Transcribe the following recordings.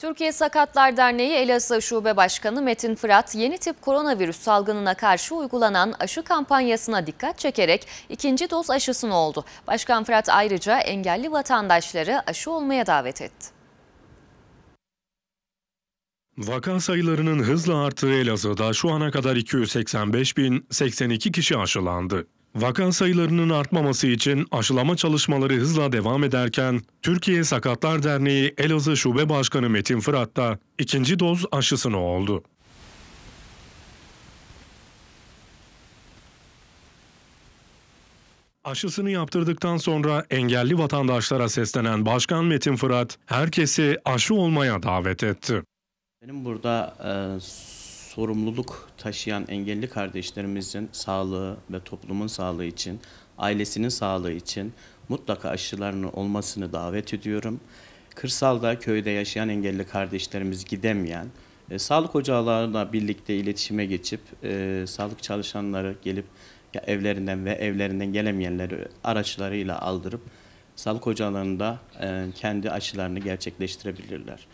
Türkiye Sakatlar Derneği Elazığ Şube Başkanı Metin Fırat, yeni tip koronavirüs salgınına karşı uygulanan aşı kampanyasına dikkat çekerek ikinci doz aşısını oldu. Başkan Fırat ayrıca engelli vatandaşları aşı olmaya davet etti. Vaka sayılarının hızla arttığı Elazığ'da şu ana kadar 285.082 kişi aşılandı. Vaka sayılarının artmaması için aşılama çalışmaları hızla devam ederken, Türkiye Sakatlar Derneği Elazığ Şube Başkanı Metin Fırat da ikinci doz aşısını oldu. Aşısını yaptırdıktan sonra engelli vatandaşlara seslenen Başkan Metin Fırat, herkesi aşı olmaya davet etti. Benim burada e, sorumluluk taşıyan engelli kardeşlerimizin sağlığı ve toplumun sağlığı için, ailesinin sağlığı için mutlaka aşılarının olmasını davet ediyorum. Kırsalda, köyde yaşayan engelli kardeşlerimiz gidemeyen, e, sağlık ocalarına birlikte iletişime geçip e, sağlık çalışanları gelip ya evlerinden ve evlerinden gelemeyenleri araçlarıyla aldırıp sağlık ocalarında e, kendi aşılarını gerçekleştirebilirler.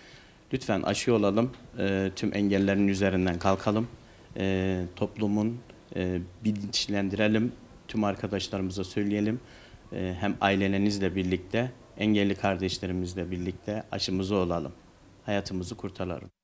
Lütfen aşı olalım, e, tüm engellerin üzerinden kalkalım, e, toplumun e, bilinçlendirelim, tüm arkadaşlarımıza söyleyelim. E, hem ailenizle birlikte, engelli kardeşlerimizle birlikte aşımızı olalım, hayatımızı kurtaralım.